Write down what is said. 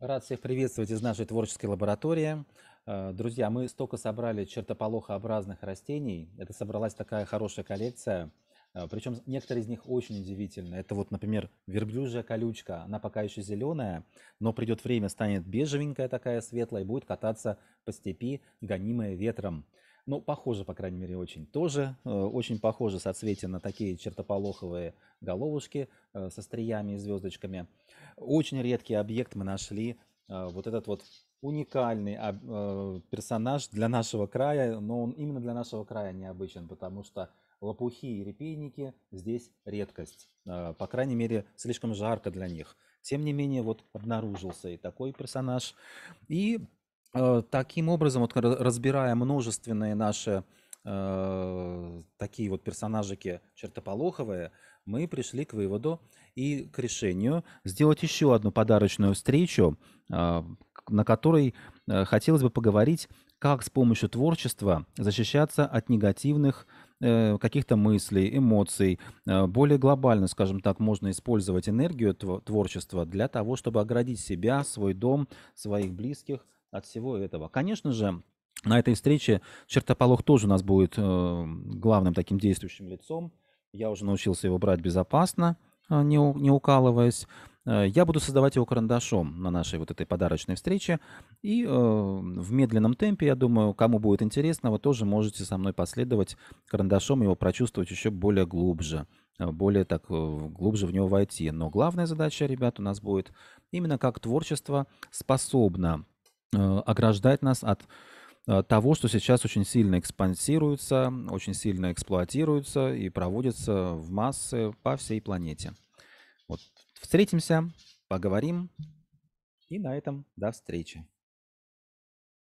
Рад всех приветствовать из нашей творческой лаборатории. Э, друзья, мы столько собрали чертополохообразных растений. Это собралась такая хорошая коллекция. Э, Причем некоторые из них очень удивительны. Это вот, например, верблюжья колючка. Она пока еще зеленая, но придет время, станет бежевенькая такая светлая и будет кататься по степи, гонимая ветром. Ну, похоже, по крайней мере, очень тоже. Э, очень похоже соцветия на такие чертополоховые головушки э, со стриями и звездочками. Очень редкий объект мы нашли. Э, вот этот вот уникальный персонаж для нашего края, но он именно для нашего края необычен, потому что лопухи и репейники здесь редкость. По крайней мере, слишком жарко для них. Тем не менее, вот обнаружился и такой персонаж. И Э, таким образом, вот разбирая множественные наши э, такие вот персонажики чертополоховые, мы пришли к выводу и к решению сделать еще одну подарочную встречу, э, на которой э, хотелось бы поговорить, как с помощью творчества защищаться от негативных э, каких-то мыслей, эмоций. Э, более глобально, скажем так, можно использовать энергию тв творчества для того, чтобы оградить себя, свой дом, своих близких – от всего этого. Конечно же, на этой встрече чертополох тоже у нас будет э, главным таким действующим лицом. Я уже научился его брать безопасно, э, не, у, не укалываясь. Э, я буду создавать его карандашом на нашей вот этой подарочной встрече. И э, в медленном темпе, я думаю, кому будет интересно, вы тоже можете со мной последовать карандашом, его прочувствовать еще более глубже э, более так глубже в него войти. Но главная задача, ребят, у нас будет именно как творчество способно Э, ограждать нас от э, того, что сейчас очень сильно экспансируется, очень сильно эксплуатируется и проводится в массы по всей планете. Вот встретимся, поговорим и на этом до встречи.